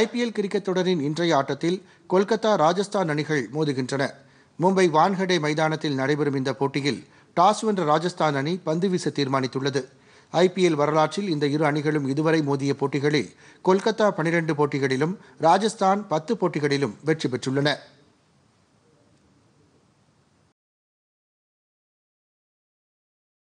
IPL cricket தொடரின் இன்றைய ஆட்டத்தில் கொல்கத்தா ராஜஸ்தான் அணிகள் மோதுகின்றன மும்பை வான்கடே மைதானத்தில் நடைபெறும் இந்த போட்டியில் டாஸ் வென்ற ராஜஸ்தான் அணி பந்து வீச தீர்மானித்துள்ளது ஐபிஎல் வரலாற்றில் இந்த இரு அணிகளும் இதுவரை மோதிய போட்டிகளில் கொல்கத்தா பனிரெண்டு போட்டிகளிலும் ராஜஸ்தான் பத்து போட்டிகளிலும் வெற்றி பெற்றுள்ளன